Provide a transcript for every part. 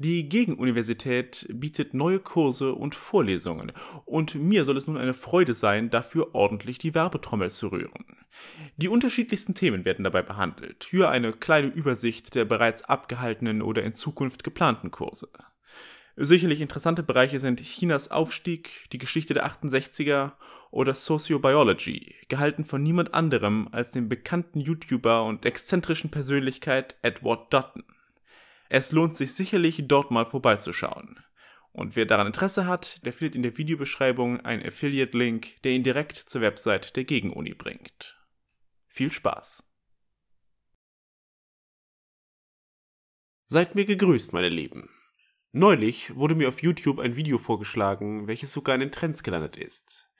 Die Gegenuniversität bietet neue Kurse und Vorlesungen, und mir soll es nun eine Freude sein, dafür ordentlich die Werbetrommel zu rühren. Die unterschiedlichsten Themen werden dabei behandelt, hier eine kleine Übersicht der bereits abgehaltenen oder in Zukunft geplanten Kurse. Sicherlich interessante Bereiche sind Chinas Aufstieg, die Geschichte der 68er oder Sociobiology, gehalten von niemand anderem als dem bekannten YouTuber und exzentrischen Persönlichkeit Edward Dutton. Es lohnt sich sicherlich, dort mal vorbeizuschauen. Und wer daran Interesse hat, der findet in der Videobeschreibung einen Affiliate-Link, der ihn direkt zur Website der Gegenuni bringt. Viel Spaß! Seid mir gegrüßt, meine Lieben. Neulich wurde mir auf YouTube ein Video vorgeschlagen, welches sogar in den Trends gelandet ist.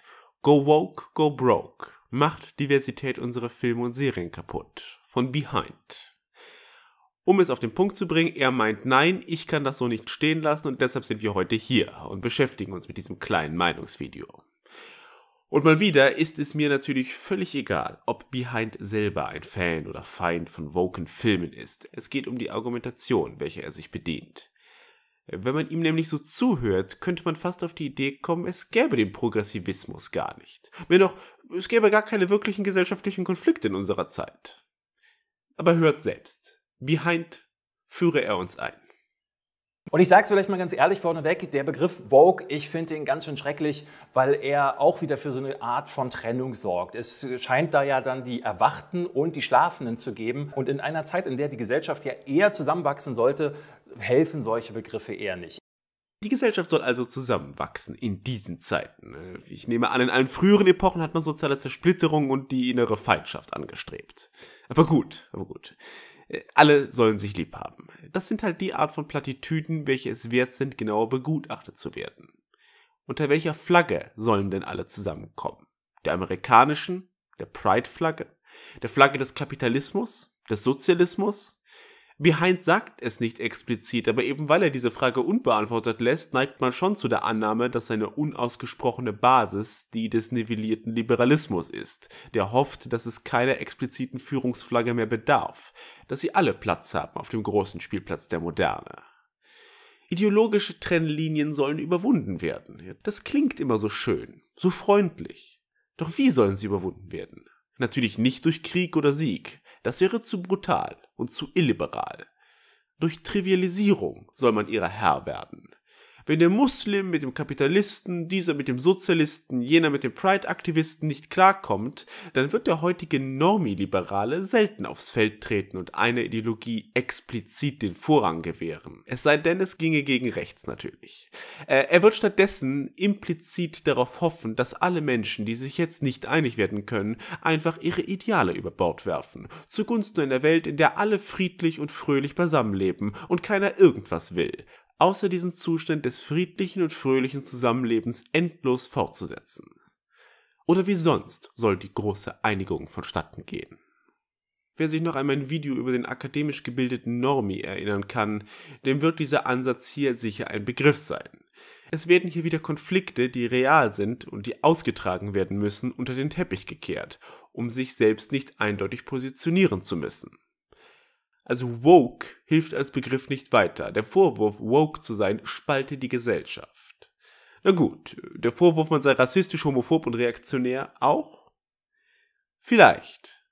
Go Woke, Go Broke. Macht Diversität unserer Filme und Serien kaputt. Von Behind. Um es auf den Punkt zu bringen, er meint nein, ich kann das so nicht stehen lassen und deshalb sind wir heute hier und beschäftigen uns mit diesem kleinen Meinungsvideo. Und mal wieder ist es mir natürlich völlig egal, ob Behind selber ein Fan oder Feind von woken Filmen ist. Es geht um die Argumentation, welche er sich bedient. Wenn man ihm nämlich so zuhört, könnte man fast auf die Idee kommen, es gäbe den Progressivismus gar nicht. Mehr noch, es gäbe gar keine wirklichen gesellschaftlichen Konflikte in unserer Zeit. Aber hört selbst. Behind führe er uns ein. Und ich sage es vielleicht mal ganz ehrlich vorneweg, der Begriff Vogue, ich finde ihn ganz schön schrecklich, weil er auch wieder für so eine Art von Trennung sorgt. Es scheint da ja dann die Erwachten und die Schlafenden zu geben. Und in einer Zeit, in der die Gesellschaft ja eher zusammenwachsen sollte, helfen solche Begriffe eher nicht. Die Gesellschaft soll also zusammenwachsen in diesen Zeiten. Ich nehme an, in allen früheren Epochen hat man soziale Zersplitterung und die innere Feindschaft angestrebt. Aber gut, aber gut. Äh, alle sollen sich lieb haben. Das sind halt die Art von Plattitüden, welche es wert sind, genauer begutachtet zu werden. Unter welcher Flagge sollen denn alle zusammenkommen? Der amerikanischen, der Pride-Flagge, der Flagge des Kapitalismus, des Sozialismus, Behind sagt es nicht explizit, aber eben weil er diese Frage unbeantwortet lässt, neigt man schon zu der Annahme, dass seine unausgesprochene Basis die des nivellierten Liberalismus ist, der hofft, dass es keiner expliziten Führungsflagge mehr bedarf, dass sie alle Platz haben auf dem großen Spielplatz der Moderne. Ideologische Trennlinien sollen überwunden werden. Das klingt immer so schön, so freundlich. Doch wie sollen sie überwunden werden? Natürlich nicht durch Krieg oder Sieg. Das wäre zu brutal und zu illiberal. Durch Trivialisierung soll man ihrer Herr werden. Wenn der Muslim mit dem Kapitalisten, dieser mit dem Sozialisten, jener mit dem Pride-Aktivisten nicht klarkommt, dann wird der heutige Normiliberale selten aufs Feld treten und einer Ideologie explizit den Vorrang gewähren. Es sei denn, es ginge gegen rechts natürlich. Äh, er wird stattdessen implizit darauf hoffen, dass alle Menschen, die sich jetzt nicht einig werden können, einfach ihre Ideale über Bord werfen, zugunsten einer Welt, in der alle friedlich und fröhlich beisammenleben und keiner irgendwas will außer diesen Zustand des friedlichen und fröhlichen Zusammenlebens endlos fortzusetzen. Oder wie sonst soll die große Einigung vonstatten gehen? Wer sich noch an mein Video über den akademisch gebildeten Normi erinnern kann, dem wird dieser Ansatz hier sicher ein Begriff sein. Es werden hier wieder Konflikte, die real sind und die ausgetragen werden müssen, unter den Teppich gekehrt, um sich selbst nicht eindeutig positionieren zu müssen. Also woke hilft als Begriff nicht weiter. Der Vorwurf, woke zu sein, spalte die Gesellschaft. Na gut, der Vorwurf, man sei rassistisch, homophob und reaktionär auch? Vielleicht.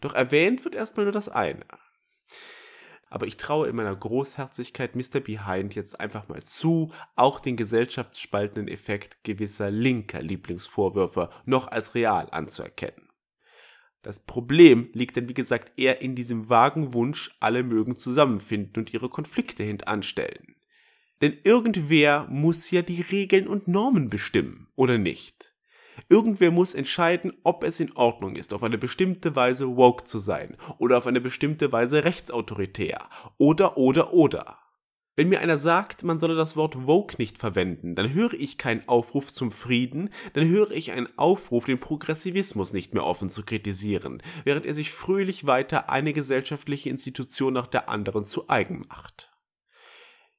Doch erwähnt wird erstmal nur das eine. Aber ich traue in meiner Großherzigkeit Mr. Behind jetzt einfach mal zu, auch den gesellschaftsspaltenden Effekt gewisser linker Lieblingsvorwürfe noch als real anzuerkennen. Das Problem liegt dann, wie gesagt, eher in diesem vagen Wunsch, alle mögen zusammenfinden und ihre Konflikte hintanstellen. Denn irgendwer muss ja die Regeln und Normen bestimmen, oder nicht? Irgendwer muss entscheiden, ob es in Ordnung ist, auf eine bestimmte Weise woke zu sein, oder auf eine bestimmte Weise rechtsautoritär, oder, oder, oder. Wenn mir einer sagt, man solle das Wort Vogue nicht verwenden, dann höre ich keinen Aufruf zum Frieden, dann höre ich einen Aufruf, den Progressivismus nicht mehr offen zu kritisieren, während er sich fröhlich weiter eine gesellschaftliche Institution nach der anderen zu eigen macht.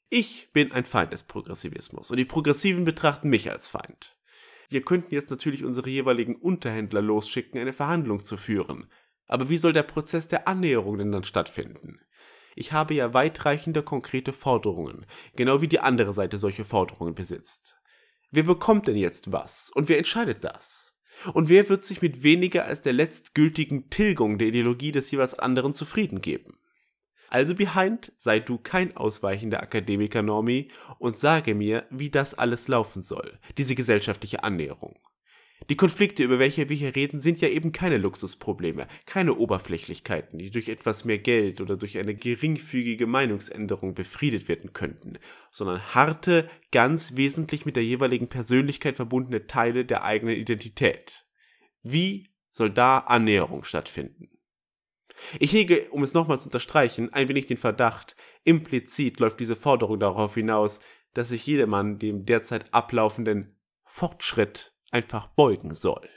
Ich bin ein Feind des Progressivismus und die Progressiven betrachten mich als Feind. Wir könnten jetzt natürlich unsere jeweiligen Unterhändler losschicken, eine Verhandlung zu führen, aber wie soll der Prozess der Annäherung denn dann stattfinden? ich habe ja weitreichende konkrete Forderungen, genau wie die andere Seite solche Forderungen besitzt. Wer bekommt denn jetzt was und wer entscheidet das? Und wer wird sich mit weniger als der letztgültigen Tilgung der Ideologie des jeweils anderen zufrieden geben? Also behind, sei du kein ausweichender Akademiker Normie und sage mir, wie das alles laufen soll, diese gesellschaftliche Annäherung. Die Konflikte, über welche wir hier reden, sind ja eben keine Luxusprobleme, keine Oberflächlichkeiten, die durch etwas mehr Geld oder durch eine geringfügige Meinungsänderung befriedet werden könnten, sondern harte, ganz wesentlich mit der jeweiligen Persönlichkeit verbundene Teile der eigenen Identität. Wie soll da Annäherung stattfinden? Ich hege, um es nochmals zu unterstreichen, ein wenig den Verdacht, implizit läuft diese Forderung darauf hinaus, dass sich jedermann dem derzeit ablaufenden Fortschritt einfach beugen soll.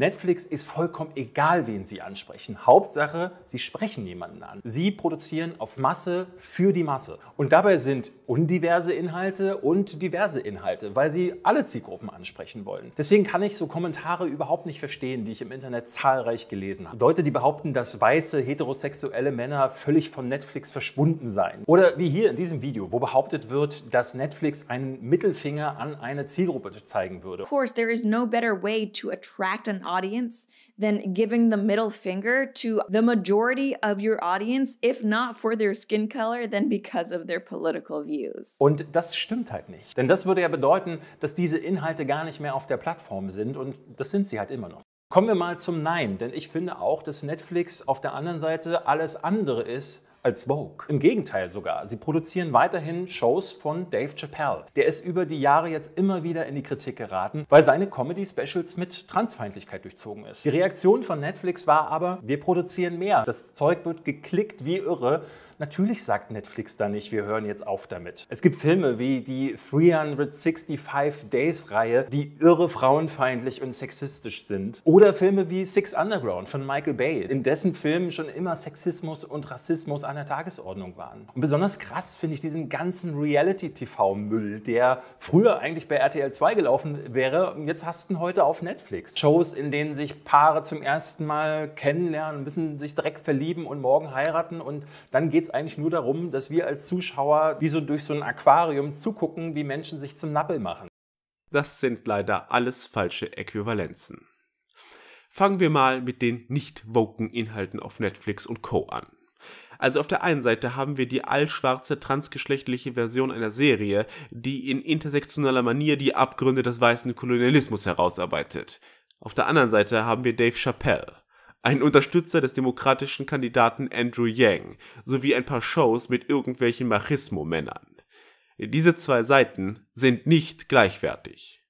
Netflix ist vollkommen egal, wen sie ansprechen. Hauptsache, sie sprechen jemanden an. Sie produzieren auf Masse für die Masse. Und dabei sind undiverse Inhalte und diverse Inhalte, weil sie alle Zielgruppen ansprechen wollen. Deswegen kann ich so Kommentare überhaupt nicht verstehen, die ich im Internet zahlreich gelesen habe. Leute, die behaupten, dass weiße heterosexuelle Männer völlig von Netflix verschwunden seien. Oder wie hier in diesem Video, wo behauptet wird, dass Netflix einen Mittelfinger an eine Zielgruppe zeigen würde. Of course, there is no better way to attract an audience than giving the middle finger to the majority of your audience, if not for their skin color, then because of their political views. Und das stimmt halt nicht. Denn das würde ja bedeuten, dass diese Inhalte gar nicht mehr auf der Plattform sind und das sind sie halt immer noch. Kommen wir mal zum Nein, denn ich finde auch, dass Netflix auf der anderen Seite alles andere ist als Vogue. Im Gegenteil sogar. Sie produzieren weiterhin Shows von Dave Chappelle. Der ist über die Jahre jetzt immer wieder in die Kritik geraten, weil seine Comedy-Specials mit Transfeindlichkeit durchzogen ist. Die Reaktion von Netflix war aber, wir produzieren mehr. Das Zeug wird geklickt wie irre. Natürlich sagt Netflix da nicht, wir hören jetzt auf damit. Es gibt Filme wie die 365 Days Reihe, die irre frauenfeindlich und sexistisch sind. Oder Filme wie Six Underground von Michael Bay, in dessen Filmen schon immer Sexismus und Rassismus an der Tagesordnung waren. Und besonders krass finde ich diesen ganzen Reality-TV-Müll, der früher eigentlich bei RTL 2 gelaufen wäre und jetzt hast du heute auf Netflix. Shows, in denen sich Paare zum ersten Mal kennenlernen, müssen sich direkt verlieben und morgen heiraten und dann geht's eigentlich nur darum, dass wir als Zuschauer wie so durch so ein Aquarium zugucken, wie Menschen sich zum Nappel machen. Das sind leider alles falsche Äquivalenzen. Fangen wir mal mit den nicht woken Inhalten auf Netflix und Co. an. Also auf der einen Seite haben wir die allschwarze transgeschlechtliche Version einer Serie, die in intersektionaler Manier die Abgründe des weißen Kolonialismus herausarbeitet. Auf der anderen Seite haben wir Dave Chappelle, ein Unterstützer des demokratischen Kandidaten Andrew Yang sowie ein paar Shows mit irgendwelchen Machismo-Männern. Diese zwei Seiten sind nicht gleichwertig.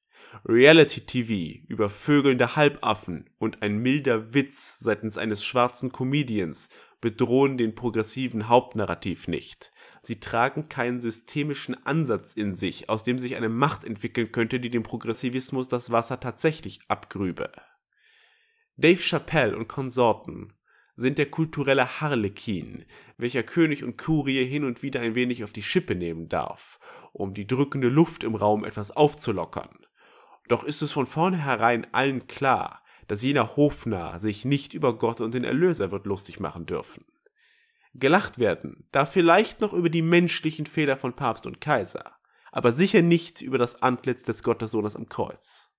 Reality TV über vögelnde Halbaffen und ein milder Witz seitens eines schwarzen Comedians bedrohen den progressiven Hauptnarrativ nicht. Sie tragen keinen systemischen Ansatz in sich, aus dem sich eine Macht entwickeln könnte, die dem Progressivismus das Wasser tatsächlich abgrübe. Dave Chappelle und Konsorten sind der kulturelle Harlekin, welcher König und Kurie hin und wieder ein wenig auf die Schippe nehmen darf, um die drückende Luft im Raum etwas aufzulockern. Doch ist es von vornherein allen klar, dass jener Hofnarr sich nicht über Gott und den Erlöser wird lustig machen dürfen. Gelacht werden darf vielleicht noch über die menschlichen Fehler von Papst und Kaiser, aber sicher nicht über das Antlitz des Gottessohnes am Kreuz.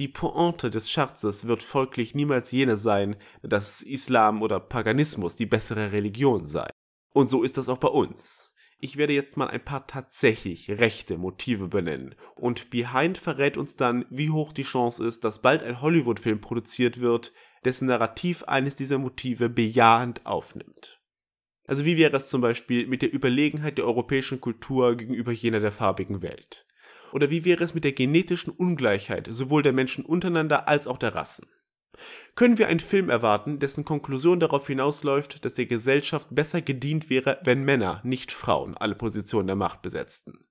Die Pointe des Scherzes wird folglich niemals jene sein, dass Islam oder Paganismus die bessere Religion sei. Und so ist das auch bei uns. Ich werde jetzt mal ein paar tatsächlich rechte Motive benennen. Und Behind verrät uns dann, wie hoch die Chance ist, dass bald ein Hollywood-Film produziert wird, dessen Narrativ eines dieser Motive bejahend aufnimmt. Also wie wäre es zum Beispiel mit der Überlegenheit der europäischen Kultur gegenüber jener der farbigen Welt? Oder wie wäre es mit der genetischen Ungleichheit sowohl der Menschen untereinander als auch der Rassen? Können wir einen Film erwarten, dessen Konklusion darauf hinausläuft, dass der Gesellschaft besser gedient wäre, wenn Männer, nicht Frauen, alle Positionen der Macht besetzten?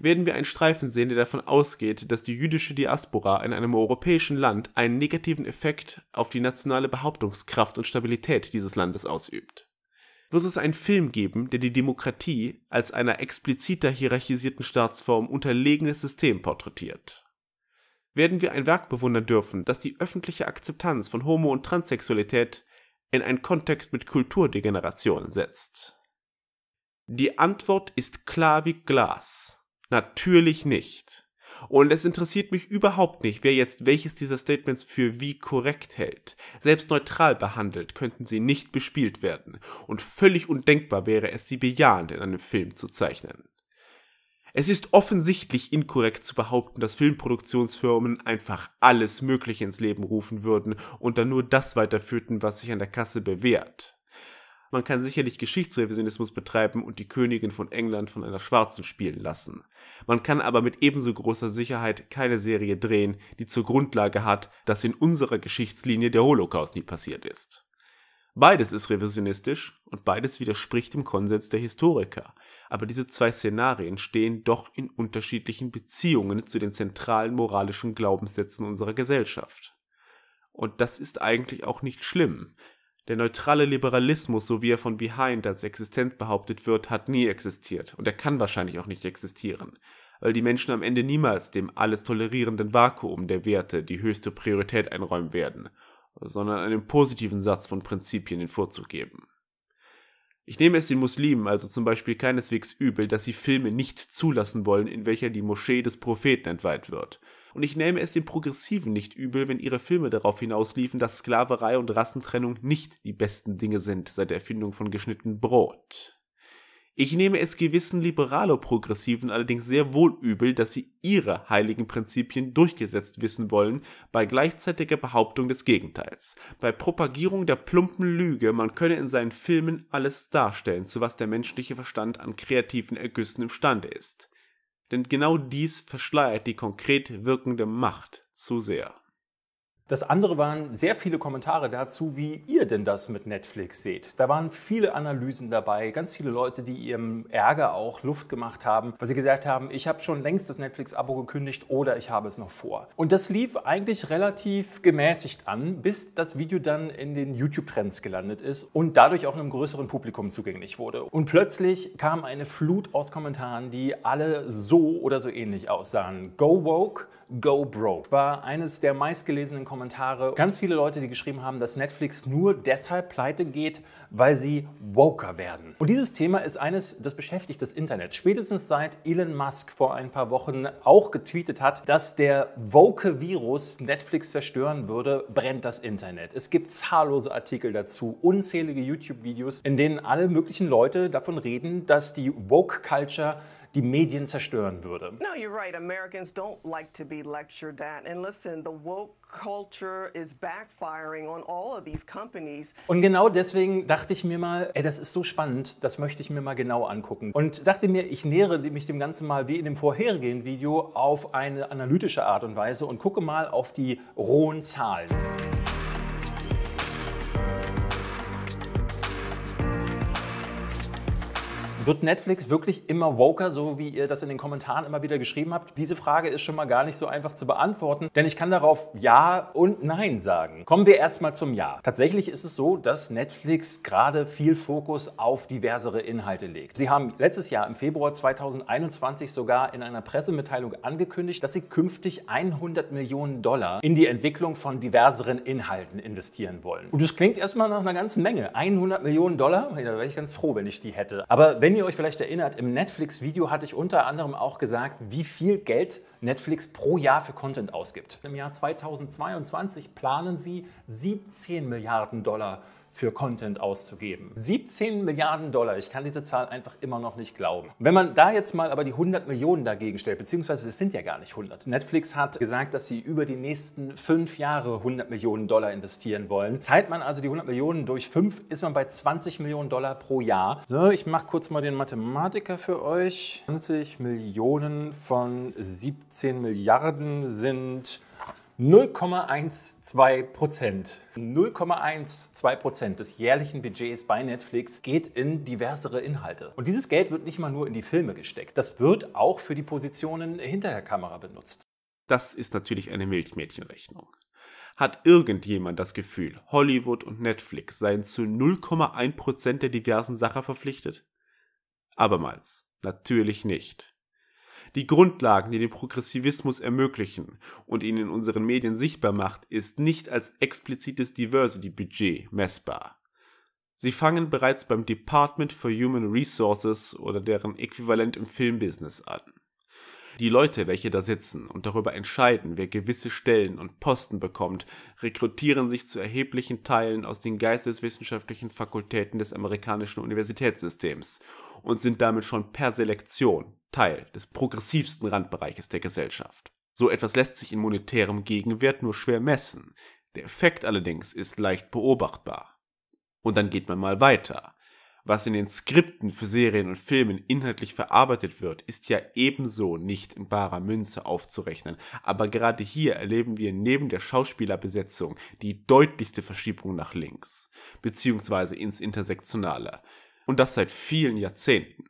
Werden wir einen Streifen sehen, der davon ausgeht, dass die jüdische Diaspora in einem europäischen Land einen negativen Effekt auf die nationale Behauptungskraft und Stabilität dieses Landes ausübt? wird es einen Film geben, der die Demokratie als einer expliziter hierarchisierten Staatsform unterlegenes System porträtiert. Werden wir ein Werk bewundern dürfen, das die öffentliche Akzeptanz von Homo- und Transsexualität in einen Kontext mit Kulturdegeneration setzt? Die Antwort ist klar wie Glas. Natürlich nicht. Und es interessiert mich überhaupt nicht, wer jetzt welches dieser Statements für wie korrekt hält. Selbst neutral behandelt könnten sie nicht bespielt werden. Und völlig undenkbar wäre es, sie bejahend in einem Film zu zeichnen. Es ist offensichtlich inkorrekt zu behaupten, dass Filmproduktionsfirmen einfach alles Mögliche ins Leben rufen würden und dann nur das weiterführten, was sich an der Kasse bewährt. Man kann sicherlich Geschichtsrevisionismus betreiben und die Königin von England von einer Schwarzen spielen lassen. Man kann aber mit ebenso großer Sicherheit keine Serie drehen, die zur Grundlage hat, dass in unserer Geschichtslinie der Holocaust nie passiert ist. Beides ist revisionistisch und beides widerspricht dem Konsens der Historiker, aber diese zwei Szenarien stehen doch in unterschiedlichen Beziehungen zu den zentralen moralischen Glaubenssätzen unserer Gesellschaft. Und das ist eigentlich auch nicht schlimm, der neutrale Liberalismus, so wie er von Behind als existent behauptet wird, hat nie existiert und er kann wahrscheinlich auch nicht existieren, weil die Menschen am Ende niemals dem alles tolerierenden Vakuum der Werte die höchste Priorität einräumen werden, sondern einem positiven Satz von Prinzipien den Vorzug geben. Ich nehme es den Muslimen also zum Beispiel keineswegs übel, dass sie Filme nicht zulassen wollen, in welcher die Moschee des Propheten entweiht wird, und ich nehme es den Progressiven nicht übel, wenn ihre Filme darauf hinausliefen, dass Sklaverei und Rassentrennung nicht die besten Dinge sind seit der Erfindung von geschnitten Brot. Ich nehme es gewissen Liberalo-Progressiven allerdings sehr wohl übel, dass sie ihre heiligen Prinzipien durchgesetzt wissen wollen, bei gleichzeitiger Behauptung des Gegenteils. Bei Propagierung der plumpen Lüge, man könne in seinen Filmen alles darstellen, zu was der menschliche Verstand an kreativen Ergüssen imstande ist. Denn genau dies verschleiert die konkret wirkende Macht zu sehr. Das andere waren sehr viele Kommentare dazu, wie ihr denn das mit Netflix seht. Da waren viele Analysen dabei, ganz viele Leute, die ihrem Ärger auch Luft gemacht haben, weil sie gesagt haben, ich habe schon längst das Netflix-Abo gekündigt oder ich habe es noch vor. Und das lief eigentlich relativ gemäßigt an, bis das Video dann in den YouTube-Trends gelandet ist und dadurch auch einem größeren Publikum zugänglich wurde. Und plötzlich kam eine Flut aus Kommentaren, die alle so oder so ähnlich aussahen. Go woke, Go Broke war eines der meistgelesenen Kommentare. Ganz viele Leute, die geschrieben haben, dass Netflix nur deshalb pleite geht, weil sie woker werden. Und dieses Thema ist eines, das beschäftigt das Internet. Spätestens seit Elon Musk vor ein paar Wochen auch getweetet hat, dass der woke Virus Netflix zerstören würde, brennt das Internet. Es gibt zahllose Artikel dazu, unzählige YouTube-Videos, in denen alle möglichen Leute davon reden, dass die woke Culture die Medien zerstören würde. No, you're right. Americans don't like to be lectured at. And listen, the woke culture is backfiring on all of these companies. Und genau deswegen dachte ich mir mal, ey, das ist so spannend, das möchte ich mir mal genau angucken. Und dachte mir, ich nähere mich dem Ganzen mal wie in dem vorherigen Video auf eine analytische Art und Weise und gucke mal auf die rohen Zahlen. Wird Netflix wirklich immer woker, so wie ihr das in den Kommentaren immer wieder geschrieben habt? Diese Frage ist schon mal gar nicht so einfach zu beantworten, denn ich kann darauf Ja und Nein sagen. Kommen wir erstmal zum Ja. Tatsächlich ist es so, dass Netflix gerade viel Fokus auf diversere Inhalte legt. Sie haben letztes Jahr im Februar 2021 sogar in einer Pressemitteilung angekündigt, dass sie künftig 100 Millionen Dollar in die Entwicklung von diverseren Inhalten investieren wollen. Und das klingt erstmal nach einer ganzen Menge. 100 Millionen Dollar? Da wäre ich ganz froh, wenn ich die hätte. Aber wenn ihr euch vielleicht erinnert, im Netflix-Video hatte ich unter anderem auch gesagt, wie viel Geld Netflix pro Jahr für Content ausgibt. Im Jahr 2022 planen sie 17 Milliarden Dollar für Content auszugeben. 17 Milliarden Dollar, ich kann diese Zahl einfach immer noch nicht glauben. Wenn man da jetzt mal aber die 100 Millionen dagegen stellt, beziehungsweise es sind ja gar nicht 100. Netflix hat gesagt, dass sie über die nächsten fünf Jahre 100 Millionen Dollar investieren wollen. Teilt man also die 100 Millionen durch fünf, ist man bei 20 Millionen Dollar pro Jahr. So, ich mache kurz mal den Mathematiker für euch. 20 Millionen von 17 Milliarden sind 0,12 Prozent. 0,12 Prozent des jährlichen Budgets bei Netflix geht in diversere Inhalte. Und dieses Geld wird nicht mal nur in die Filme gesteckt. Das wird auch für die Positionen hinter der Kamera benutzt. Das ist natürlich eine Milchmädchenrechnung. Hat irgendjemand das Gefühl, Hollywood und Netflix seien zu 0,1% Prozent der diversen Sache verpflichtet? Abermals, natürlich nicht. Die Grundlagen, die den Progressivismus ermöglichen und ihn in unseren Medien sichtbar macht, ist nicht als explizites Diversity-Budget messbar. Sie fangen bereits beim Department for Human Resources oder deren Äquivalent im Filmbusiness an. Die Leute, welche da sitzen und darüber entscheiden, wer gewisse Stellen und Posten bekommt, rekrutieren sich zu erheblichen Teilen aus den geisteswissenschaftlichen Fakultäten des amerikanischen Universitätssystems und sind damit schon per Selektion Teil des progressivsten Randbereiches der Gesellschaft. So etwas lässt sich in monetärem Gegenwert nur schwer messen. Der Effekt allerdings ist leicht beobachtbar. Und dann geht man mal weiter was in den Skripten für Serien und Filmen inhaltlich verarbeitet wird, ist ja ebenso nicht in barer Münze aufzurechnen. Aber gerade hier erleben wir neben der Schauspielerbesetzung die deutlichste Verschiebung nach links, beziehungsweise ins Intersektionale. Und das seit vielen Jahrzehnten.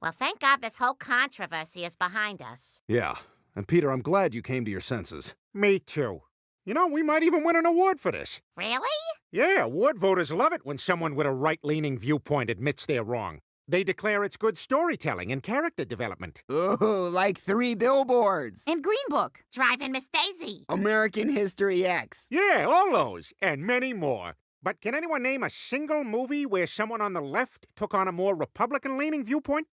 Well, thank God this whole controversy is behind us. Yeah. And Peter, I'm glad you came to your senses. Me too. You know, we might even win an award for this. Really? Yeah, award voters love it when someone with a right-leaning viewpoint admits they're wrong. They declare it's good storytelling and character development. Ooh, like Three Billboards. And Green Book. Driving Miss Daisy. American History X. Yeah, all those, and many more. But can anyone name a single movie where someone on the left took on a more Republican-leaning viewpoint?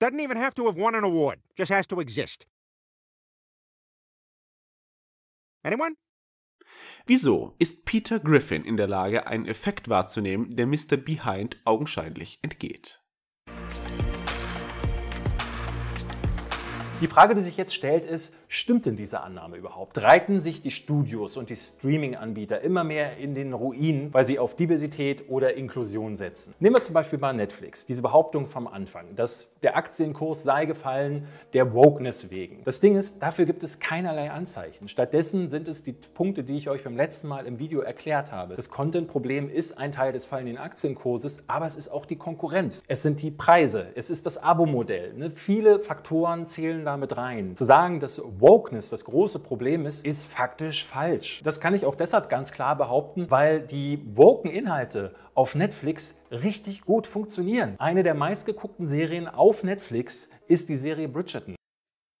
Doesn't even have to have won an award, just has to exist. Anyone? Wieso ist Peter Griffin in der Lage, einen Effekt wahrzunehmen, der Mr. Behind augenscheinlich entgeht? Die Frage, die sich jetzt stellt, ist, stimmt denn diese Annahme überhaupt? Reiten sich die Studios und die Streaming-Anbieter immer mehr in den Ruin, weil sie auf Diversität oder Inklusion setzen? Nehmen wir zum Beispiel mal Netflix, diese Behauptung vom Anfang, dass der Aktienkurs sei gefallen der Wokeness wegen. Das Ding ist, dafür gibt es keinerlei Anzeichen. Stattdessen sind es die Punkte, die ich euch beim letzten Mal im Video erklärt habe. Das Content-Problem ist ein Teil des fallenden Aktienkurses, aber es ist auch die Konkurrenz. Es sind die Preise, es ist das Abo-Modell. Ne? Viele Faktoren zählen da damit rein. Zu sagen, dass Wokeness das große Problem ist, ist faktisch falsch. Das kann ich auch deshalb ganz klar behaupten, weil die woken Inhalte auf Netflix richtig gut funktionieren. Eine der meistgeguckten Serien auf Netflix ist die Serie Bridgerton.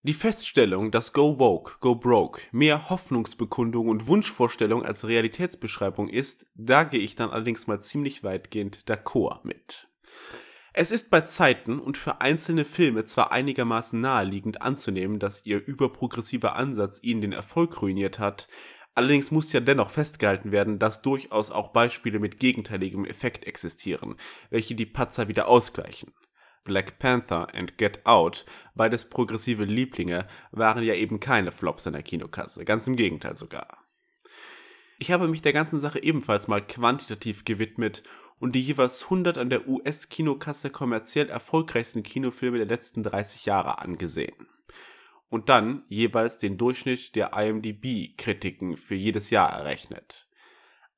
Die Feststellung, dass Go Woke, Go Broke mehr Hoffnungsbekundung und Wunschvorstellung als Realitätsbeschreibung ist, da gehe ich dann allerdings mal ziemlich weitgehend d'accord mit. Es ist bei Zeiten und für einzelne Filme zwar einigermaßen naheliegend anzunehmen, dass ihr überprogressiver Ansatz ihnen den Erfolg ruiniert hat, allerdings muss ja dennoch festgehalten werden, dass durchaus auch Beispiele mit gegenteiligem Effekt existieren, welche die Patzer wieder ausgleichen. Black Panther und Get Out, beides progressive Lieblinge, waren ja eben keine Flops in der Kinokasse, ganz im Gegenteil sogar. Ich habe mich der ganzen Sache ebenfalls mal quantitativ gewidmet und die jeweils 100 an der US-Kinokasse kommerziell erfolgreichsten Kinofilme der letzten 30 Jahre angesehen. Und dann jeweils den Durchschnitt der IMDb-Kritiken für jedes Jahr errechnet.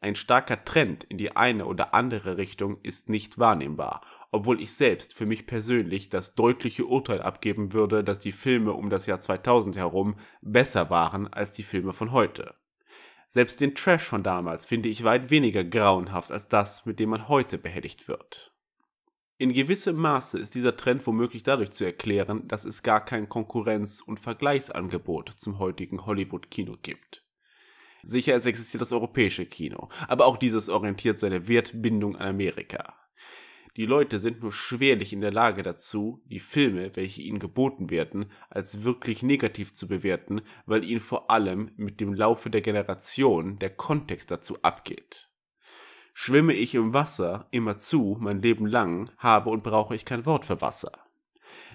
Ein starker Trend in die eine oder andere Richtung ist nicht wahrnehmbar, obwohl ich selbst für mich persönlich das deutliche Urteil abgeben würde, dass die Filme um das Jahr 2000 herum besser waren als die Filme von heute. Selbst den Trash von damals finde ich weit weniger grauenhaft als das, mit dem man heute behelligt wird. In gewissem Maße ist dieser Trend womöglich dadurch zu erklären, dass es gar kein Konkurrenz- und Vergleichsangebot zum heutigen Hollywood-Kino gibt. Sicher, es existiert das europäische Kino, aber auch dieses orientiert seine Wertbindung an Amerika. Die Leute sind nur schwerlich in der Lage dazu, die Filme, welche ihnen geboten werden, als wirklich negativ zu bewerten, weil ihnen vor allem mit dem Laufe der Generation der Kontext dazu abgeht. Schwimme ich im Wasser immer zu, mein Leben lang, habe und brauche ich kein Wort für Wasser.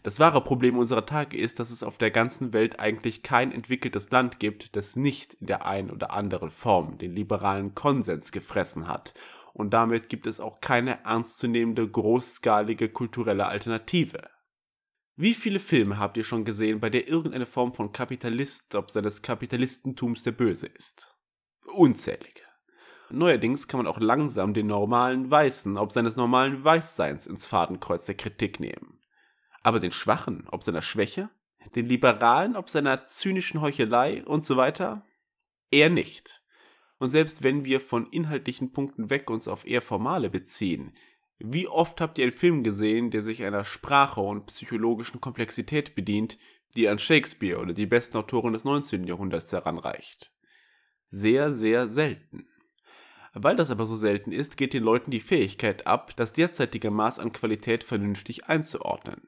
Das wahre Problem unserer Tage ist, dass es auf der ganzen Welt eigentlich kein entwickeltes Land gibt, das nicht in der einen oder anderen Form den liberalen Konsens gefressen hat und damit gibt es auch keine ernstzunehmende großskalige kulturelle Alternative. Wie viele Filme habt ihr schon gesehen, bei der irgendeine Form von Kapitalist, ob seines Kapitalistentums der Böse ist? Unzählige. Neuerdings kann man auch langsam den normalen Weißen, ob seines normalen Weißseins, ins Fadenkreuz der Kritik nehmen. Aber den Schwachen, ob seiner Schwäche, den Liberalen, ob seiner zynischen Heuchelei und so weiter? Eher nicht. Und selbst wenn wir von inhaltlichen Punkten weg uns auf eher formale beziehen, wie oft habt ihr einen Film gesehen, der sich einer Sprache und psychologischen Komplexität bedient, die an Shakespeare oder die besten Autoren des 19. Jahrhunderts heranreicht? Sehr, sehr selten. Weil das aber so selten ist, geht den Leuten die Fähigkeit ab, das derzeitige Maß an Qualität vernünftig einzuordnen.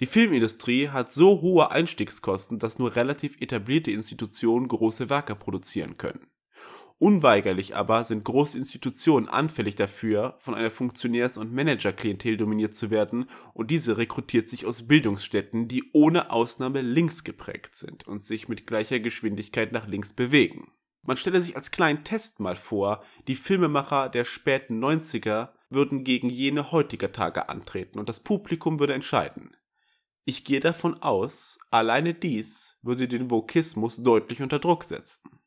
Die Filmindustrie hat so hohe Einstiegskosten, dass nur relativ etablierte Institutionen große Werke produzieren können. Unweigerlich aber sind große Institutionen anfällig dafür, von einer Funktionärs- und Managerklientel dominiert zu werden, und diese rekrutiert sich aus Bildungsstätten, die ohne Ausnahme links geprägt sind und sich mit gleicher Geschwindigkeit nach links bewegen. Man stelle sich als kleinen Test mal vor, die Filmemacher der späten 90er würden gegen jene heutiger Tage antreten und das Publikum würde entscheiden. Ich gehe davon aus, alleine dies würde den Vokismus deutlich unter Druck setzen.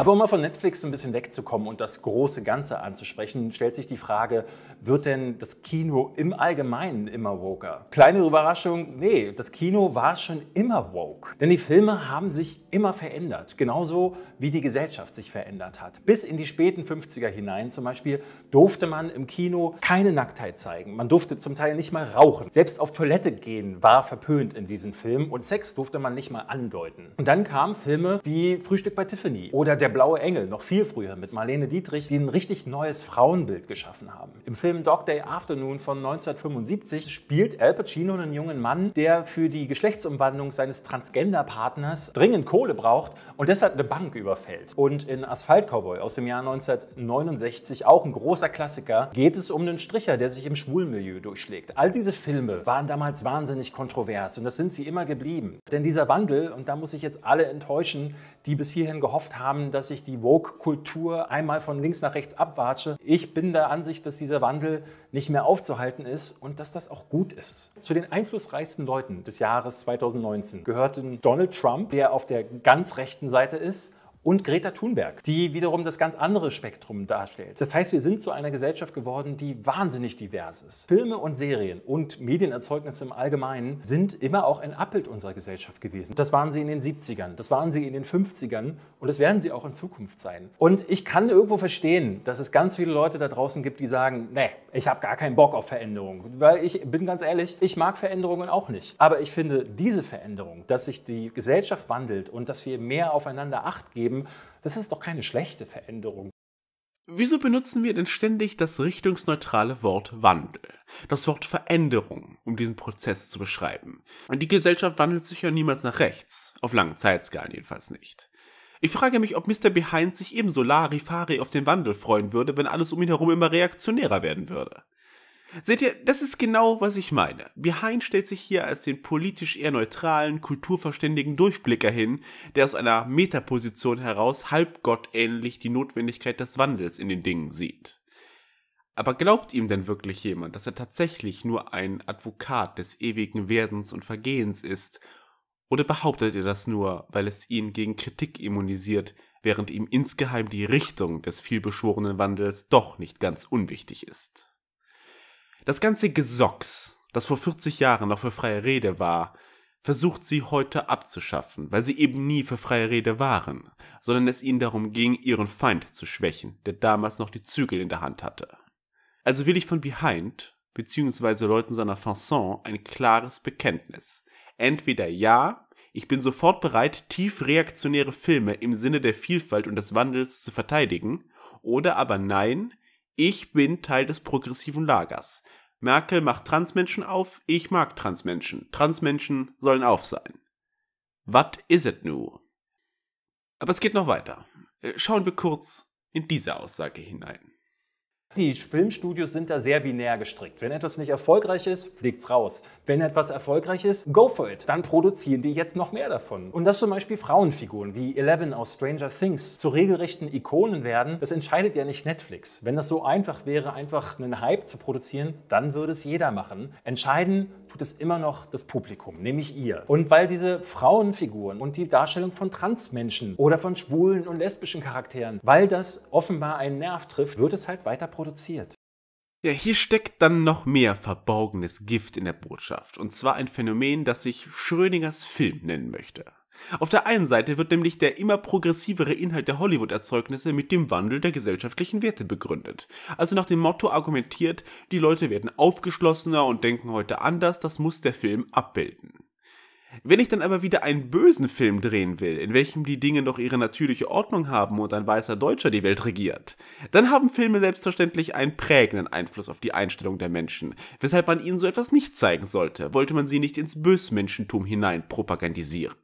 Aber um mal von Netflix ein bisschen wegzukommen und das große Ganze anzusprechen, stellt sich die Frage, wird denn das Kino im Allgemeinen immer woker? Kleine Überraschung, nee, das Kino war schon immer woke. Denn die Filme haben sich immer verändert, genauso wie die Gesellschaft sich verändert hat. Bis in die späten 50er hinein zum Beispiel durfte man im Kino keine Nacktheit zeigen. Man durfte zum Teil nicht mal rauchen. Selbst auf Toilette gehen war verpönt in diesen Filmen und Sex durfte man nicht mal andeuten. Und dann kamen Filme wie Frühstück bei Tiffany oder Der Blaue Engel, noch viel früher mit Marlene Dietrich, die ein richtig neues Frauenbild geschaffen haben. Im Film Dog Day Afternoon von 1975 spielt Al Pacino einen jungen Mann, der für die Geschlechtsumwandlung seines Transgender-Partners dringend Kohle braucht und deshalb eine Bank überfällt. Und in Asphalt Cowboy aus dem Jahr 1969, auch ein großer Klassiker, geht es um einen Stricher, der sich im Schwulmilieu durchschlägt. All diese Filme waren damals wahnsinnig kontrovers und das sind sie immer geblieben. Denn dieser Wandel, und da muss ich jetzt alle enttäuschen, die bis hierhin gehofft haben, dass ich die Woke-Kultur einmal von links nach rechts abwatsche. Ich bin der Ansicht, dass dieser Wandel nicht mehr aufzuhalten ist und dass das auch gut ist. Zu den einflussreichsten Leuten des Jahres 2019 gehörten Donald Trump, der auf der ganz rechten Seite ist, und Greta Thunberg, die wiederum das ganz andere Spektrum darstellt. Das heißt, wir sind zu einer Gesellschaft geworden, die wahnsinnig divers ist. Filme und Serien und Medienerzeugnisse im Allgemeinen sind immer auch ein Abbild unserer Gesellschaft gewesen. Das waren sie in den 70ern, das waren sie in den 50ern und das werden sie auch in Zukunft sein. Und ich kann irgendwo verstehen, dass es ganz viele Leute da draußen gibt, die sagen, nee, ich habe gar keinen Bock auf Veränderung, weil ich bin ganz ehrlich, ich mag Veränderungen auch nicht. Aber ich finde diese Veränderung, dass sich die Gesellschaft wandelt und dass wir mehr aufeinander acht geben, leben. Das ist doch keine schlechte Veränderung. Wieso benutzen wir denn ständig das richtungsneutrale Wort Wandel, das Wort Veränderung, um diesen Prozess zu beschreiben? Und die Gesellschaft wandelt sich ja niemals nach rechts, auf langen Zeitskalen jedenfalls nicht. Ich frage mich, ob Mr. Behind sich ebenso Larifari auf den Wandel freuen würde, wenn alles um ihn herum immer reaktionärer werden würde. Seht ihr, das ist genau, was ich meine. Behind stellt sich hier als den politisch eher neutralen, kulturverständigen Durchblicker hin, der aus einer Metaposition heraus halbgottähnlich die Notwendigkeit des Wandels in den Dingen sieht. Aber glaubt ihm denn wirklich jemand, dass er tatsächlich nur ein Advokat des ewigen Werdens und Vergehens ist? Oder behauptet er das nur, weil es ihn gegen Kritik immunisiert, während ihm insgeheim die Richtung des vielbeschworenen Wandels doch nicht ganz unwichtig ist? Das ganze Gesocks, das vor 40 Jahren noch für freie Rede war, versucht sie heute abzuschaffen, weil sie eben nie für freie Rede waren, sondern es ihnen darum ging, ihren Feind zu schwächen, der damals noch die Zügel in der Hand hatte. Also will ich von Behind bzw. Leuten seiner Fanson ein klares Bekenntnis. Entweder ja, ich bin sofort bereit, tief reaktionäre Filme im Sinne der Vielfalt und des Wandels zu verteidigen, oder aber nein, ich bin Teil des progressiven Lagers, Merkel macht Transmenschen auf, ich mag Transmenschen. Transmenschen sollen auf sein. What is it nu? Aber es geht noch weiter. Äh, schauen wir kurz in diese Aussage hinein. Die Filmstudios sind da sehr binär gestrickt. Wenn etwas nicht erfolgreich ist, fliegt's raus. Wenn etwas erfolgreich ist, go for it. Dann produzieren die jetzt noch mehr davon. Und dass zum Beispiel Frauenfiguren wie Eleven aus Stranger Things zu regelrechten Ikonen werden, das entscheidet ja nicht Netflix. Wenn das so einfach wäre, einfach einen Hype zu produzieren, dann würde es jeder machen. Entscheiden tut es immer noch das Publikum, nämlich ihr. Und weil diese Frauenfiguren und die Darstellung von Transmenschen oder von schwulen und lesbischen Charakteren, weil das offenbar einen Nerv trifft, wird es halt weiter produziert produziert. Ja, hier steckt dann noch mehr verborgenes Gift in der Botschaft, und zwar ein Phänomen, das ich Schrödingers Film nennen möchte. Auf der einen Seite wird nämlich der immer progressivere Inhalt der Hollywood-Erzeugnisse mit dem Wandel der gesellschaftlichen Werte begründet. Also nach dem Motto argumentiert, die Leute werden aufgeschlossener und denken heute anders, das muss der Film abbilden. Wenn ich dann aber wieder einen bösen Film drehen will, in welchem die Dinge noch ihre natürliche Ordnung haben und ein weißer Deutscher die Welt regiert, dann haben Filme selbstverständlich einen prägenden Einfluss auf die Einstellung der Menschen, weshalb man ihnen so etwas nicht zeigen sollte, wollte man sie nicht ins Bösmenschentum hinein propagandisieren.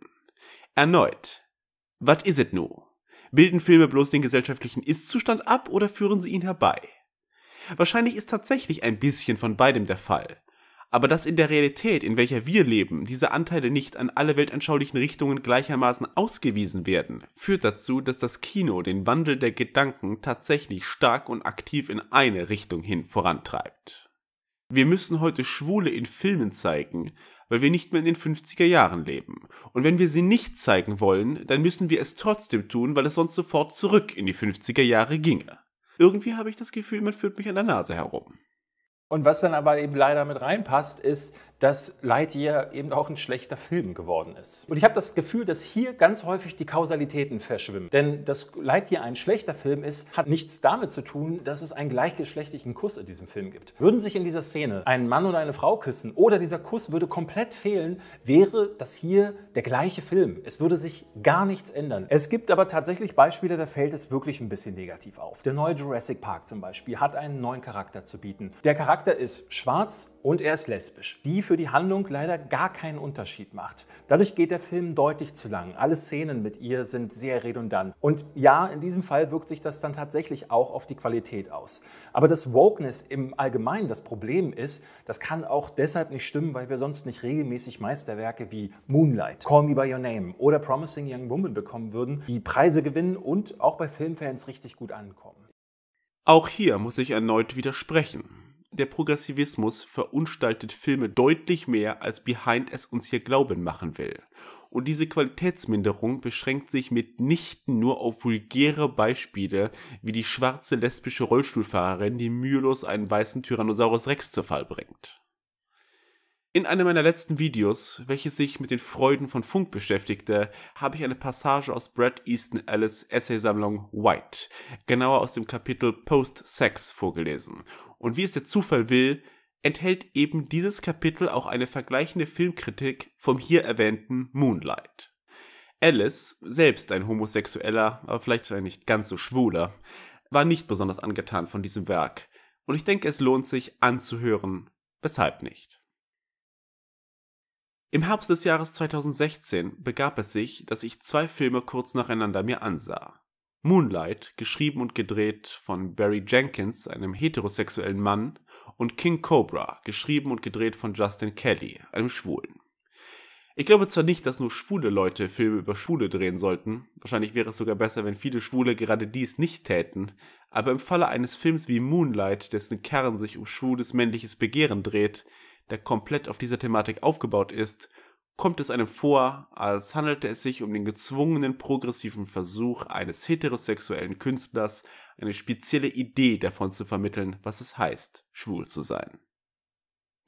Erneut. What is it nu? Bilden Filme bloß den gesellschaftlichen Ist-Zustand ab oder führen sie ihn herbei? Wahrscheinlich ist tatsächlich ein bisschen von beidem der Fall aber dass in der Realität, in welcher wir leben, diese Anteile nicht an alle weltanschaulichen Richtungen gleichermaßen ausgewiesen werden, führt dazu, dass das Kino den Wandel der Gedanken tatsächlich stark und aktiv in eine Richtung hin vorantreibt. Wir müssen heute Schwule in Filmen zeigen, weil wir nicht mehr in den 50er Jahren leben. Und wenn wir sie nicht zeigen wollen, dann müssen wir es trotzdem tun, weil es sonst sofort zurück in die 50er Jahre ginge. Irgendwie habe ich das Gefühl, man führt mich an der Nase herum. Und was dann aber eben leider mit reinpasst, ist, dass Lightyear eben auch ein schlechter Film geworden ist. Und ich habe das Gefühl, dass hier ganz häufig die Kausalitäten verschwimmen. Denn dass Lightyear ein schlechter Film ist, hat nichts damit zu tun, dass es einen gleichgeschlechtlichen Kuss in diesem Film gibt. Würden sich in dieser Szene ein Mann und eine Frau küssen oder dieser Kuss würde komplett fehlen, wäre das hier der gleiche Film. Es würde sich gar nichts ändern. Es gibt aber tatsächlich Beispiele, da fällt es wirklich ein bisschen negativ auf. Der neue Jurassic Park zum Beispiel hat einen neuen Charakter zu bieten. Der Charakter ist schwarz, und er ist lesbisch, die für die Handlung leider gar keinen Unterschied macht. Dadurch geht der Film deutlich zu lang. Alle Szenen mit ihr sind sehr redundant. Und ja, in diesem Fall wirkt sich das dann tatsächlich auch auf die Qualität aus. Aber dass Wokeness im Allgemeinen das Problem ist, das kann auch deshalb nicht stimmen, weil wir sonst nicht regelmäßig Meisterwerke wie Moonlight, Call Me By Your Name oder Promising Young Woman bekommen würden, die Preise gewinnen und auch bei Filmfans richtig gut ankommen. Auch hier muss ich erneut widersprechen der Progressivismus verunstaltet Filme deutlich mehr, als Behind es uns hier glauben machen will. Und diese Qualitätsminderung beschränkt sich mitnichten nur auf vulgäre Beispiele, wie die schwarze lesbische Rollstuhlfahrerin, die mühelos einen weißen Tyrannosaurus Rex zur Fall bringt. In einem meiner letzten Videos, welches sich mit den Freuden von Funk beschäftigte, habe ich eine Passage aus Brad Easton Ellis Essaysammlung White, genauer aus dem Kapitel Post-Sex vorgelesen. Und wie es der Zufall will, enthält eben dieses Kapitel auch eine vergleichende Filmkritik vom hier erwähnten Moonlight. Ellis, selbst ein homosexueller, aber vielleicht ein nicht ganz so schwuler, war nicht besonders angetan von diesem Werk. Und ich denke, es lohnt sich anzuhören, weshalb nicht. Im Herbst des Jahres 2016 begab es sich, dass ich zwei Filme kurz nacheinander mir ansah. Moonlight, geschrieben und gedreht von Barry Jenkins, einem heterosexuellen Mann, und King Cobra, geschrieben und gedreht von Justin Kelly, einem Schwulen. Ich glaube zwar nicht, dass nur schwule Leute Filme über Schwule drehen sollten, wahrscheinlich wäre es sogar besser, wenn viele Schwule gerade dies nicht täten, aber im Falle eines Films wie Moonlight, dessen Kern sich um schwules männliches Begehren dreht, der komplett auf dieser Thematik aufgebaut ist, kommt es einem vor, als handelte es sich um den gezwungenen progressiven Versuch eines heterosexuellen Künstlers, eine spezielle Idee davon zu vermitteln, was es heißt, schwul zu sein.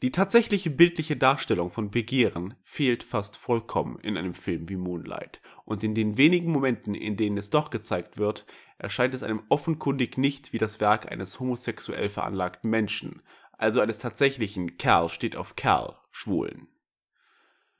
Die tatsächliche bildliche Darstellung von Begehren fehlt fast vollkommen in einem Film wie Moonlight, und in den wenigen Momenten, in denen es doch gezeigt wird, erscheint es einem offenkundig nicht wie das Werk eines homosexuell veranlagten Menschen, also eines tatsächlichen Kerl steht auf Kerl, Schwulen.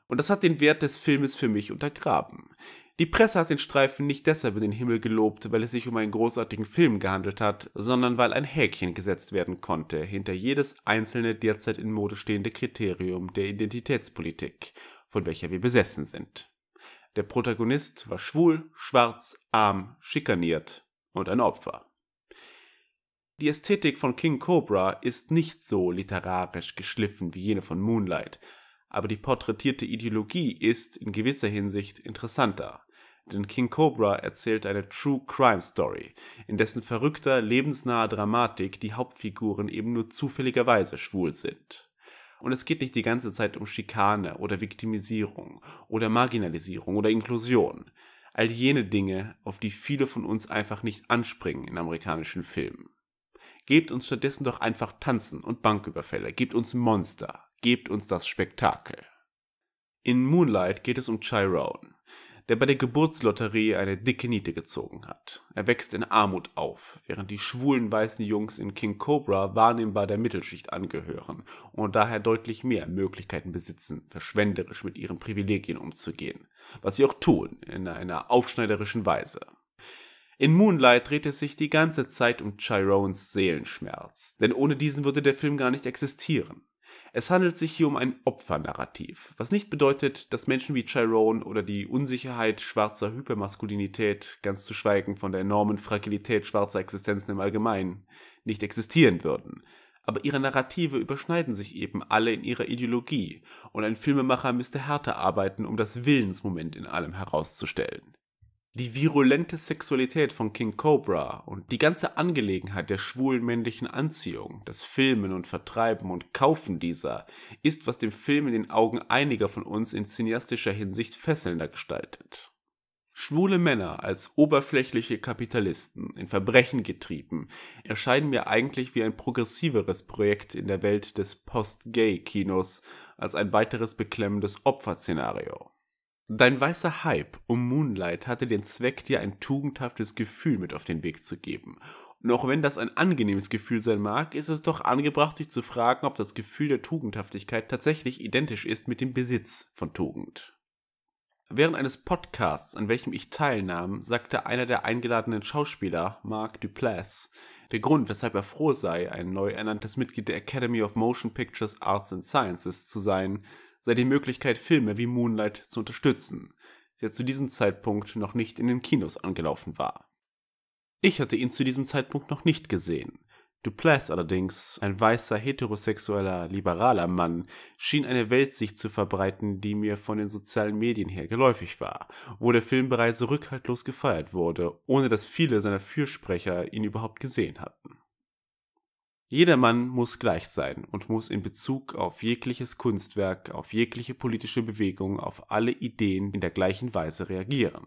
Und das hat den Wert des Filmes für mich untergraben. Die Presse hat den Streifen nicht deshalb in den Himmel gelobt, weil es sich um einen großartigen Film gehandelt hat, sondern weil ein Häkchen gesetzt werden konnte hinter jedes einzelne derzeit in Mode stehende Kriterium der Identitätspolitik, von welcher wir besessen sind. Der Protagonist war schwul, schwarz, arm, schikaniert und ein Opfer. Die Ästhetik von King Cobra ist nicht so literarisch geschliffen wie jene von Moonlight, aber die porträtierte Ideologie ist in gewisser Hinsicht interessanter. Denn King Cobra erzählt eine True Crime Story, in dessen verrückter, lebensnaher Dramatik die Hauptfiguren eben nur zufälligerweise schwul sind. Und es geht nicht die ganze Zeit um Schikane oder Viktimisierung oder Marginalisierung oder Inklusion. All jene Dinge, auf die viele von uns einfach nicht anspringen in amerikanischen Filmen. Gebt uns stattdessen doch einfach Tanzen und Banküberfälle, gebt uns Monster, gebt uns das Spektakel. In Moonlight geht es um Chiron, der bei der Geburtslotterie eine dicke Niete gezogen hat. Er wächst in Armut auf, während die schwulen weißen Jungs in King Cobra wahrnehmbar der Mittelschicht angehören und daher deutlich mehr Möglichkeiten besitzen, verschwenderisch mit ihren Privilegien umzugehen, was sie auch tun, in einer aufschneiderischen Weise. In Moonlight dreht es sich die ganze Zeit um Chirones Seelenschmerz, denn ohne diesen würde der Film gar nicht existieren. Es handelt sich hier um ein Opfernarrativ, was nicht bedeutet, dass Menschen wie Chiron oder die Unsicherheit schwarzer Hypermaskulinität, ganz zu schweigen von der enormen Fragilität schwarzer Existenzen im Allgemeinen, nicht existieren würden. Aber ihre Narrative überschneiden sich eben alle in ihrer Ideologie, und ein Filmemacher müsste härter arbeiten, um das Willensmoment in allem herauszustellen die virulente Sexualität von King Cobra und die ganze Angelegenheit der schwulen männlichen Anziehung, das Filmen und Vertreiben und Kaufen dieser, ist, was dem Film in den Augen einiger von uns in cineastischer Hinsicht fesselnder gestaltet. Schwule Männer als oberflächliche Kapitalisten, in Verbrechen getrieben, erscheinen mir eigentlich wie ein progressiveres Projekt in der Welt des Post-Gay-Kinos als ein weiteres beklemmendes Opferszenario. Dein weißer Hype um Moonlight hatte den Zweck, dir ein tugendhaftes Gefühl mit auf den Weg zu geben. Und auch wenn das ein angenehmes Gefühl sein mag, ist es doch angebracht, sich zu fragen, ob das Gefühl der Tugendhaftigkeit tatsächlich identisch ist mit dem Besitz von Tugend. Während eines Podcasts, an welchem ich teilnahm, sagte einer der eingeladenen Schauspieler, Marc Duplass, der Grund, weshalb er froh sei, ein neu ernanntes Mitglied der Academy of Motion Pictures Arts and Sciences zu sein, sei die Möglichkeit, Filme wie Moonlight zu unterstützen, der zu diesem Zeitpunkt noch nicht in den Kinos angelaufen war. Ich hatte ihn zu diesem Zeitpunkt noch nicht gesehen. Duplass allerdings, ein weißer, heterosexueller, liberaler Mann, schien eine Weltsicht zu verbreiten, die mir von den sozialen Medien her geläufig war, wo der Film bereits rückhaltlos gefeiert wurde, ohne dass viele seiner Fürsprecher ihn überhaupt gesehen hatten. Jedermann muss gleich sein und muss in Bezug auf jegliches Kunstwerk, auf jegliche politische Bewegung, auf alle Ideen in der gleichen Weise reagieren.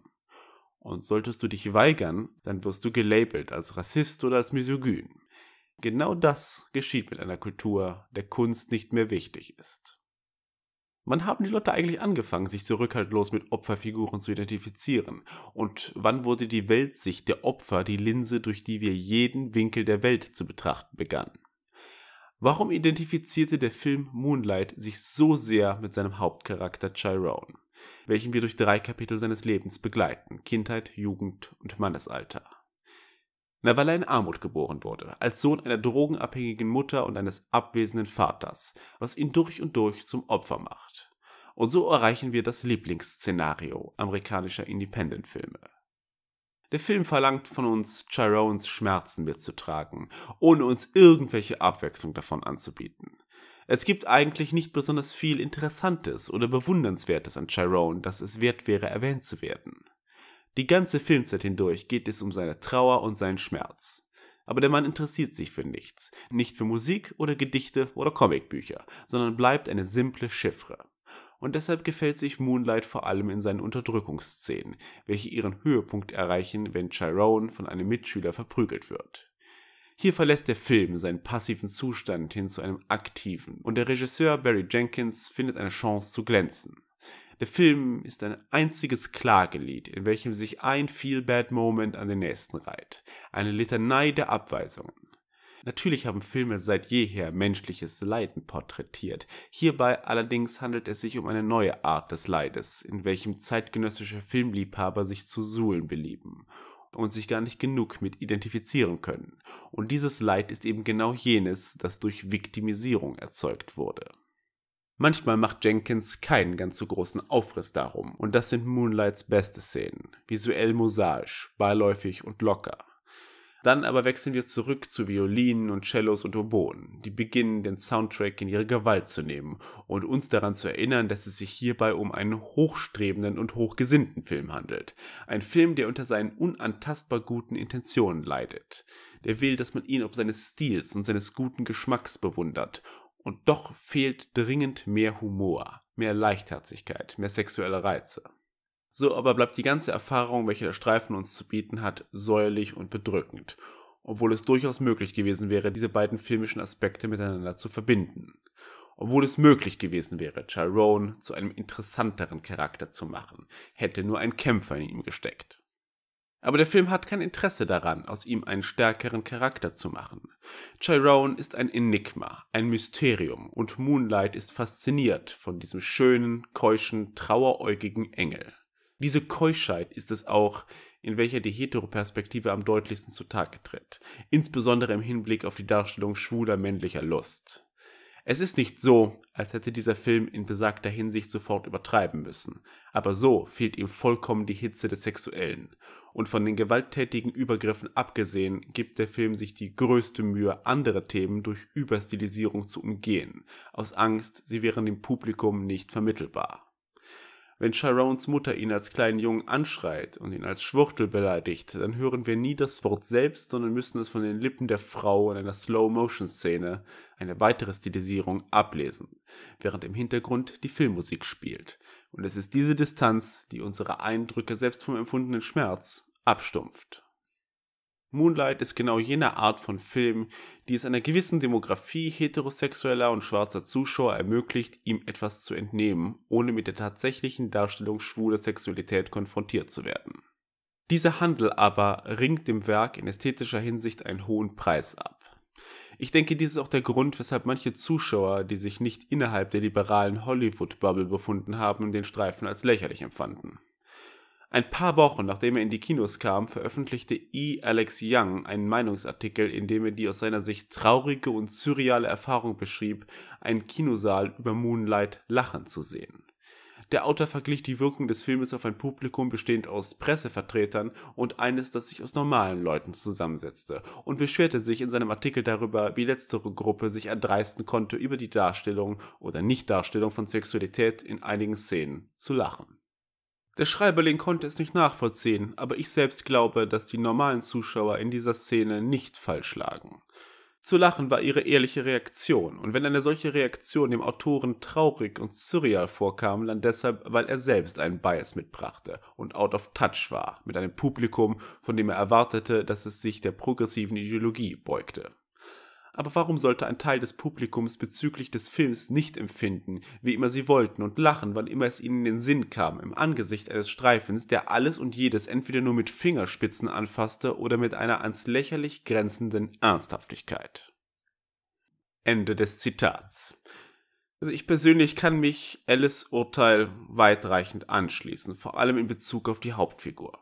Und solltest du dich weigern, dann wirst du gelabelt als Rassist oder als Misogyn. Genau das geschieht mit einer Kultur, der Kunst nicht mehr wichtig ist. Wann haben die Leute eigentlich angefangen, sich zurückhaltlos mit Opferfiguren zu identifizieren? Und wann wurde die Weltsicht der Opfer die Linse, durch die wir jeden Winkel der Welt zu betrachten begannen? Warum identifizierte der Film Moonlight sich so sehr mit seinem Hauptcharakter Chiron, welchen wir durch drei Kapitel seines Lebens begleiten, Kindheit, Jugend und Mannesalter? Na, weil er in Armut geboren wurde, als Sohn einer drogenabhängigen Mutter und eines abwesenden Vaters, was ihn durch und durch zum Opfer macht. Und so erreichen wir das Lieblingsszenario amerikanischer Independent-Filme. Der Film verlangt von uns, Chirones Schmerzen mitzutragen, ohne uns irgendwelche Abwechslung davon anzubieten. Es gibt eigentlich nicht besonders viel Interessantes oder Bewundernswertes an Chiron, das es wert wäre, erwähnt zu werden. Die ganze Filmzeit hindurch geht es um seine Trauer und seinen Schmerz. Aber der Mann interessiert sich für nichts, nicht für Musik oder Gedichte oder Comicbücher, sondern bleibt eine simple Chiffre. Und deshalb gefällt sich Moonlight vor allem in seinen Unterdrückungsszenen, welche ihren Höhepunkt erreichen, wenn Chiron von einem Mitschüler verprügelt wird. Hier verlässt der Film seinen passiven Zustand hin zu einem aktiven, und der Regisseur Barry Jenkins findet eine Chance zu glänzen. Der Film ist ein einziges Klagelied, in welchem sich ein Feel-Bad-Moment an den nächsten reiht. Eine Litanei der Abweisungen. Natürlich haben Filme seit jeher menschliches Leiden porträtiert. Hierbei allerdings handelt es sich um eine neue Art des Leides, in welchem zeitgenössische Filmliebhaber sich zu suhlen belieben und sich gar nicht genug mit identifizieren können. Und dieses Leid ist eben genau jenes, das durch Viktimisierung erzeugt wurde. Manchmal macht Jenkins keinen ganz so großen Aufriss darum, und das sind Moonlights beste Szenen, visuell mosaisch, beiläufig und locker. Dann aber wechseln wir zurück zu Violinen und Cellos und Oboen, die beginnen, den Soundtrack in ihre Gewalt zu nehmen und uns daran zu erinnern, dass es sich hierbei um einen hochstrebenden und hochgesinnten Film handelt. Ein Film, der unter seinen unantastbar guten Intentionen leidet. Der will, dass man ihn ob seines Stils und seines guten Geschmacks bewundert und doch fehlt dringend mehr Humor, mehr Leichtherzigkeit, mehr sexuelle Reize. So aber bleibt die ganze Erfahrung, welche der Streifen uns zu bieten hat, säuerlich und bedrückend, obwohl es durchaus möglich gewesen wäre, diese beiden filmischen Aspekte miteinander zu verbinden. Obwohl es möglich gewesen wäre, Chiron zu einem interessanteren Charakter zu machen, hätte nur ein Kämpfer in ihm gesteckt. Aber der Film hat kein Interesse daran, aus ihm einen stärkeren Charakter zu machen. Chiron ist ein Enigma, ein Mysterium und Moonlight ist fasziniert von diesem schönen, keuschen, traueräugigen Engel. Diese Keuschheit ist es auch, in welcher die Heteroperspektive am deutlichsten zutage tritt, insbesondere im Hinblick auf die Darstellung schwuler männlicher Lust. Es ist nicht so, als hätte dieser Film in besagter Hinsicht sofort übertreiben müssen, aber so fehlt ihm vollkommen die Hitze des Sexuellen. Und von den gewalttätigen Übergriffen abgesehen, gibt der Film sich die größte Mühe, andere Themen durch Überstilisierung zu umgehen, aus Angst, sie wären dem Publikum nicht vermittelbar. Wenn Chirons Mutter ihn als kleinen Jungen anschreit und ihn als Schwuchtel beleidigt, dann hören wir nie das Wort selbst, sondern müssen es von den Lippen der Frau in einer Slow-Motion-Szene, eine weitere Stilisierung, ablesen, während im Hintergrund die Filmmusik spielt. Und es ist diese Distanz, die unsere Eindrücke selbst vom empfundenen Schmerz abstumpft. Moonlight ist genau jene Art von Film, die es einer gewissen Demografie heterosexueller und schwarzer Zuschauer ermöglicht, ihm etwas zu entnehmen, ohne mit der tatsächlichen Darstellung schwuler Sexualität konfrontiert zu werden. Dieser Handel aber ringt dem Werk in ästhetischer Hinsicht einen hohen Preis ab. Ich denke, dies ist auch der Grund, weshalb manche Zuschauer, die sich nicht innerhalb der liberalen Hollywood-Bubble befunden haben, den Streifen als lächerlich empfanden. Ein paar Wochen nachdem er in die Kinos kam, veröffentlichte E. Alex Young einen Meinungsartikel, in dem er die aus seiner Sicht traurige und surreale Erfahrung beschrieb, einen Kinosaal über Moonlight lachen zu sehen. Der Autor verglich die Wirkung des Filmes auf ein Publikum bestehend aus Pressevertretern und eines, das sich aus normalen Leuten zusammensetzte, und beschwerte sich in seinem Artikel darüber, wie letztere Gruppe sich erdreisten konnte, über die Darstellung oder Nichtdarstellung von Sexualität in einigen Szenen zu lachen. Der Schreiberling konnte es nicht nachvollziehen, aber ich selbst glaube, dass die normalen Zuschauer in dieser Szene nicht falsch lagen. Zu lachen war ihre ehrliche Reaktion, und wenn eine solche Reaktion dem Autoren traurig und surreal vorkam, dann deshalb, weil er selbst einen Bias mitbrachte und out of touch war mit einem Publikum, von dem er erwartete, dass es sich der progressiven Ideologie beugte. Aber warum sollte ein Teil des Publikums bezüglich des Films nicht empfinden, wie immer sie wollten und lachen, wann immer es ihnen in den Sinn kam, im Angesicht eines Streifens, der alles und jedes entweder nur mit Fingerspitzen anfasste oder mit einer ans lächerlich grenzenden Ernsthaftigkeit? Ende des Zitats. Also ich persönlich kann mich Alice Urteil weitreichend anschließen, vor allem in Bezug auf die Hauptfigur.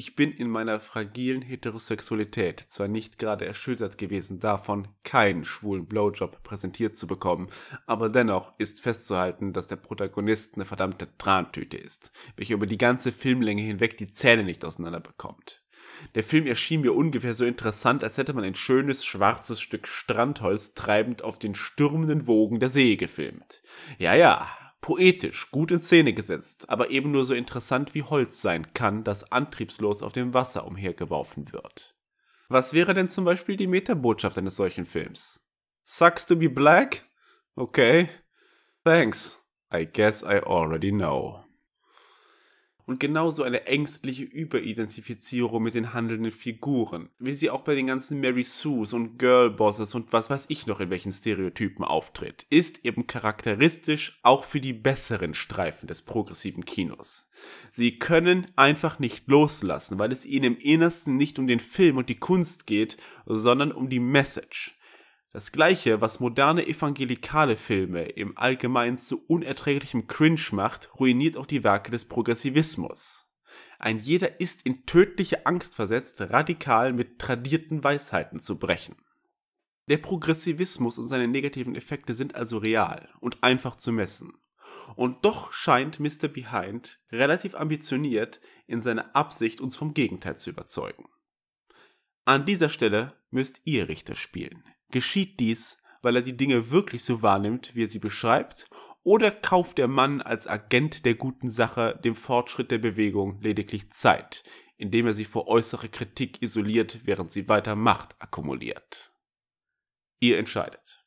Ich bin in meiner fragilen Heterosexualität zwar nicht gerade erschüttert gewesen davon, keinen schwulen Blowjob präsentiert zu bekommen, aber dennoch ist festzuhalten, dass der Protagonist eine verdammte Trantüte ist, welche über die ganze Filmlänge hinweg die Zähne nicht auseinanderbekommt. Der Film erschien mir ungefähr so interessant, als hätte man ein schönes schwarzes Stück Strandholz treibend auf den stürmenden Wogen der See gefilmt. Ja, ja, Poetisch, gut in Szene gesetzt, aber eben nur so interessant wie Holz sein kann, das antriebslos auf dem Wasser umhergeworfen wird. Was wäre denn zum Beispiel die Metabotschaft eines solchen Films? Sucks to be black? Okay. Thanks. I guess I already know und genauso eine ängstliche Überidentifizierung mit den handelnden Figuren, wie sie auch bei den ganzen Mary Sues und Girlbosses und was weiß ich noch in welchen Stereotypen auftritt, ist eben charakteristisch auch für die besseren Streifen des progressiven Kinos. Sie können einfach nicht loslassen, weil es ihnen im Innersten nicht um den Film und die Kunst geht, sondern um die Message. Das gleiche, was moderne evangelikale Filme im Allgemeinen zu unerträglichem Cringe macht, ruiniert auch die Werke des Progressivismus. Ein jeder ist in tödliche Angst versetzt, radikal mit tradierten Weisheiten zu brechen. Der Progressivismus und seine negativen Effekte sind also real und einfach zu messen. Und doch scheint Mr. Behind relativ ambitioniert in seiner Absicht, uns vom Gegenteil zu überzeugen. An dieser Stelle müsst ihr Richter spielen. Geschieht dies, weil er die Dinge wirklich so wahrnimmt, wie er sie beschreibt, oder kauft der Mann als Agent der guten Sache dem Fortschritt der Bewegung lediglich Zeit, indem er sie vor äußere Kritik isoliert, während sie weiter Macht akkumuliert? Ihr entscheidet.